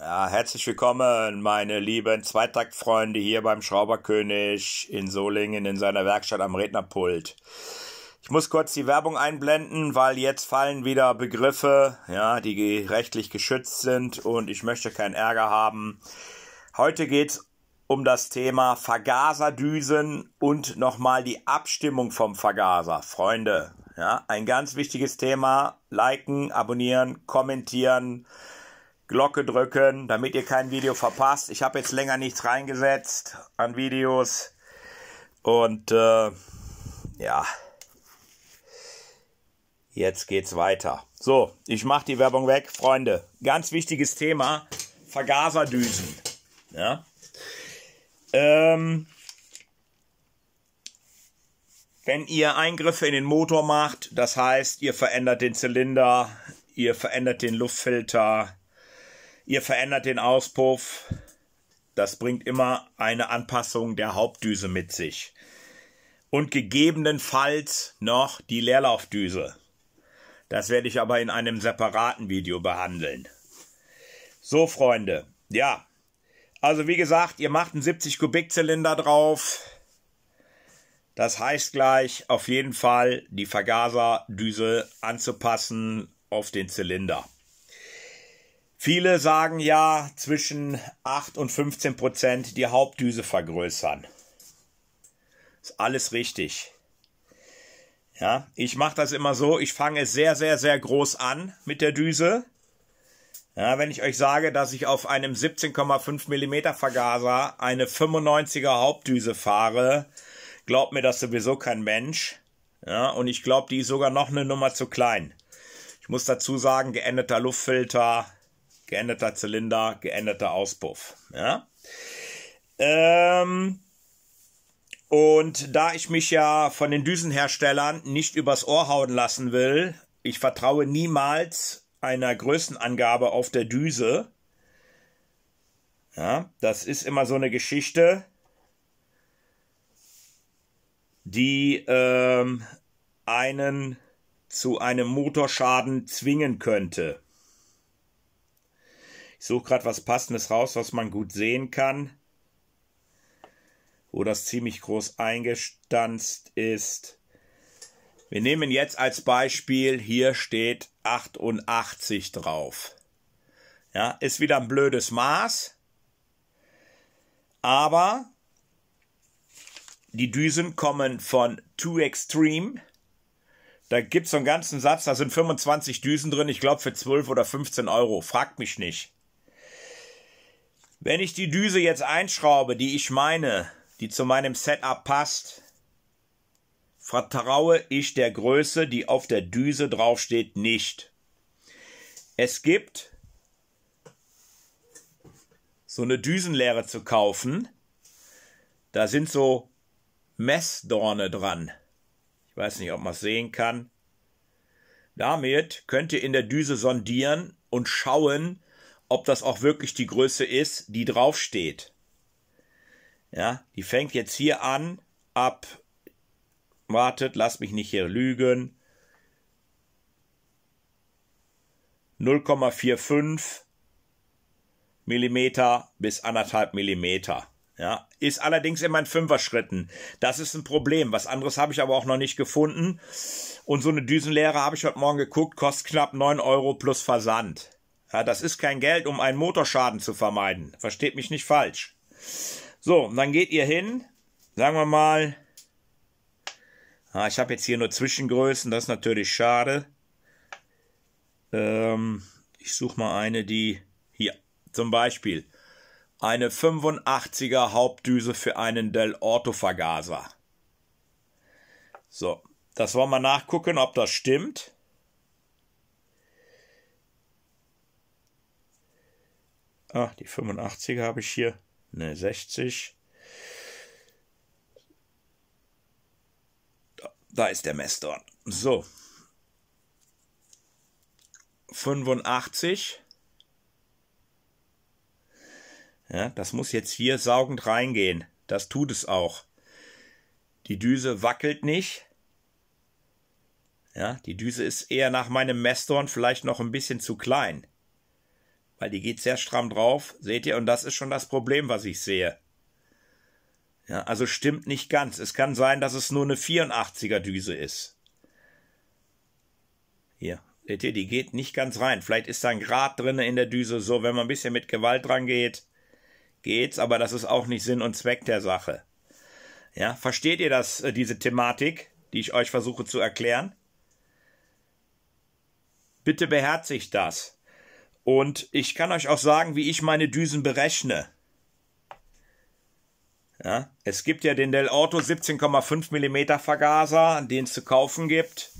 Ja, herzlich willkommen, meine lieben Zweitaktfreunde hier beim Schrauberkönig in Solingen in seiner Werkstatt am Rednerpult. Ich muss kurz die Werbung einblenden, weil jetzt fallen wieder Begriffe, ja, die rechtlich geschützt sind und ich möchte keinen Ärger haben. Heute geht's um das Thema Vergaserdüsen und nochmal die Abstimmung vom Vergaser. Freunde, ja, ein ganz wichtiges Thema. Liken, abonnieren, kommentieren. Glocke drücken, damit ihr kein Video verpasst. Ich habe jetzt länger nichts reingesetzt an Videos. Und äh, ja, jetzt geht's weiter. So, ich mache die Werbung weg, Freunde. Ganz wichtiges Thema: Vergaserdüsen. Ja. Ähm, wenn ihr Eingriffe in den Motor macht, das heißt, ihr verändert den Zylinder, ihr verändert den Luftfilter, Ihr verändert den Auspuff. Das bringt immer eine Anpassung der Hauptdüse mit sich. Und gegebenenfalls noch die Leerlaufdüse. Das werde ich aber in einem separaten Video behandeln. So, Freunde. Ja. Also, wie gesagt, ihr macht einen 70 Kubik Zylinder drauf. Das heißt gleich auf jeden Fall die Vergaserdüse anzupassen auf den Zylinder. Viele sagen ja zwischen 8 und 15 Prozent die Hauptdüse vergrößern. Ist alles richtig. Ja, ich mache das immer so, ich fange sehr, sehr, sehr groß an mit der Düse. Ja, wenn ich euch sage, dass ich auf einem 17,5 mm Vergaser eine 95er Hauptdüse fahre, glaubt mir das sowieso kein Mensch. Ja, und ich glaube, die ist sogar noch eine Nummer zu klein. Ich muss dazu sagen, geänderter Luftfilter, geänderter Zylinder, geänderter Auspuff. Ja? Ähm, und da ich mich ja von den Düsenherstellern nicht übers Ohr hauen lassen will, ich vertraue niemals einer Größenangabe auf der Düse. Ja, das ist immer so eine Geschichte, die ähm, einen zu einem Motorschaden zwingen könnte. Ich suche gerade was Passendes raus, was man gut sehen kann. Wo das ziemlich groß eingestanzt ist. Wir nehmen jetzt als Beispiel, hier steht 88 drauf. Ja, ist wieder ein blödes Maß. Aber die Düsen kommen von Too Extreme. Da gibt es so einen ganzen Satz, da sind 25 Düsen drin, ich glaube für 12 oder 15 Euro. Fragt mich nicht. Wenn ich die Düse jetzt einschraube, die ich meine, die zu meinem Setup passt, vertraue ich der Größe, die auf der Düse draufsteht, nicht. Es gibt so eine Düsenlehre zu kaufen. Da sind so Messdorne dran. Ich weiß nicht, ob man es sehen kann. Damit könnt ihr in der Düse sondieren und schauen, ob das auch wirklich die Größe ist, die draufsteht. Ja, die fängt jetzt hier an, ab, wartet, lasst mich nicht hier lügen, 0,45 Millimeter bis anderthalb Millimeter. Ja, ist allerdings immer in Fünfer-Schritten. Das ist ein Problem. Was anderes habe ich aber auch noch nicht gefunden. Und so eine Düsenlehre habe ich heute Morgen geguckt, kostet knapp 9 Euro plus Versand. Ja, das ist kein Geld, um einen Motorschaden zu vermeiden. Versteht mich nicht falsch. So, und dann geht ihr hin, sagen wir mal, ah, ich habe jetzt hier nur Zwischengrößen, das ist natürlich schade. Ähm, ich suche mal eine, die hier zum Beispiel eine 85er Hauptdüse für einen Del Orto Vergaser. So, das wollen wir nachgucken, ob das stimmt. Ah, die 85er habe ich hier. Ne, 60. Da ist der Messdorn. So. 85. Ja, das muss jetzt hier saugend reingehen. Das tut es auch. Die Düse wackelt nicht. Ja, die Düse ist eher nach meinem Messdorn vielleicht noch ein bisschen zu klein weil die geht sehr stramm drauf, seht ihr, und das ist schon das Problem, was ich sehe. Ja, also stimmt nicht ganz. Es kann sein, dass es nur eine 84er Düse ist. Hier, seht ihr, die geht nicht ganz rein. Vielleicht ist da ein Grad drin in der Düse, so, wenn man ein bisschen mit Gewalt dran geht, geht's, aber das ist auch nicht Sinn und Zweck der Sache. Ja, versteht ihr das, äh, diese Thematik, die ich euch versuche zu erklären? Bitte beherzigt das. Und ich kann euch auch sagen, wie ich meine Düsen berechne. Ja, es gibt ja den Del Orto 17,5 mm Vergaser, den es zu kaufen gibt.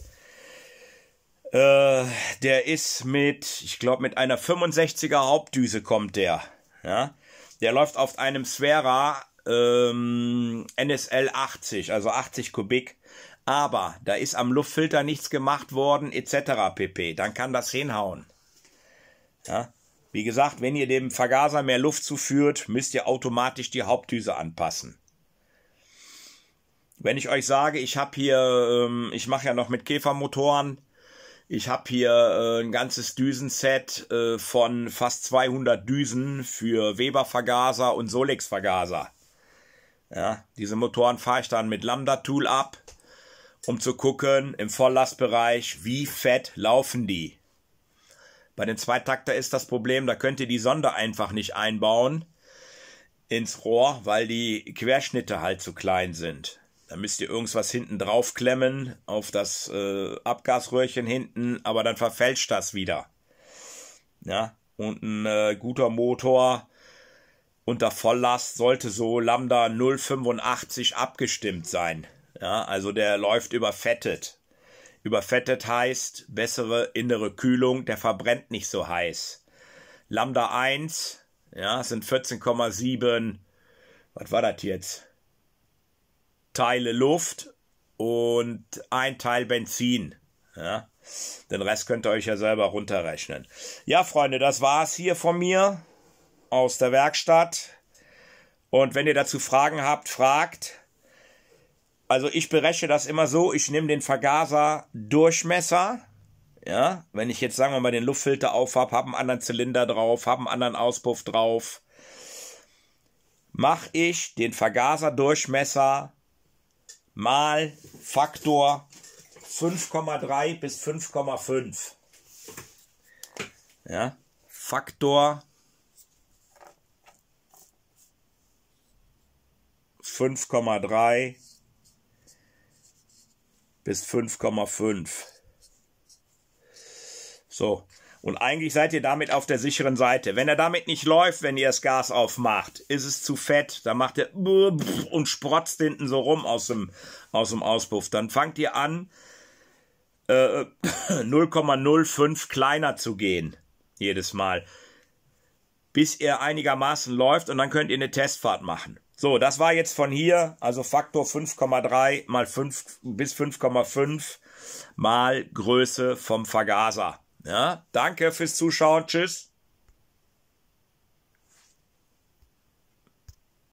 Äh, der ist mit, ich glaube, mit einer 65er Hauptdüse kommt der. Ja? Der läuft auf einem Sphera ähm, NSL 80, also 80 Kubik. Aber da ist am Luftfilter nichts gemacht worden, etc. pp. Dann kann das hinhauen. Ja? Wie gesagt, wenn ihr dem Vergaser mehr Luft zuführt, müsst ihr automatisch die Hauptdüse anpassen. Wenn ich euch sage, ich habe hier, ähm, ich mache ja noch mit Käfermotoren, ich habe hier äh, ein ganzes Düsenset äh, von fast 200 Düsen für Weber-Vergaser und Solex-Vergaser. Ja, diese Motoren fahre ich dann mit Lambda-Tool ab, um zu gucken im Volllastbereich, wie fett laufen die. Bei den Zweitakter ist das Problem, da könnt ihr die Sonde einfach nicht einbauen ins Rohr, weil die Querschnitte halt zu klein sind. Da müsst ihr irgendwas hinten drauf klemmen auf das äh, Abgasröhrchen hinten, aber dann verfälscht das wieder. Ja, und ein äh, guter Motor unter Volllast sollte so Lambda 085 abgestimmt sein. Ja, also der läuft überfettet. Überfettet heißt bessere innere Kühlung, der verbrennt nicht so heiß. Lambda 1, ja, sind 14,7, was war das jetzt? Teile Luft und ein Teil Benzin. Ja. Den Rest könnt ihr euch ja selber runterrechnen. Ja, Freunde, das war's hier von mir aus der Werkstatt. Und wenn ihr dazu Fragen habt, fragt also ich berechne das immer so, ich nehme den Vergaser-Durchmesser, ja, wenn ich jetzt sagen wir mal den Luftfilter auf habe, habe einen anderen Zylinder drauf, habe einen anderen Auspuff drauf, mache ich den Vergaserdurchmesser mal Faktor 5,3 bis 5,5. Ja, Faktor 5,3 bis 5,5. So. Und eigentlich seid ihr damit auf der sicheren Seite. Wenn er damit nicht läuft, wenn ihr das Gas aufmacht, ist es zu fett. Dann macht er und sprotzt hinten so rum aus dem, aus dem Auspuff. Dann fangt ihr an, äh, 0,05 kleiner zu gehen. Jedes Mal. Bis er einigermaßen läuft und dann könnt ihr eine Testfahrt machen. So, das war jetzt von hier, also Faktor 5,3 mal 5 bis 5,5 mal Größe vom Vergaser. Ja, danke fürs Zuschauen. Tschüss.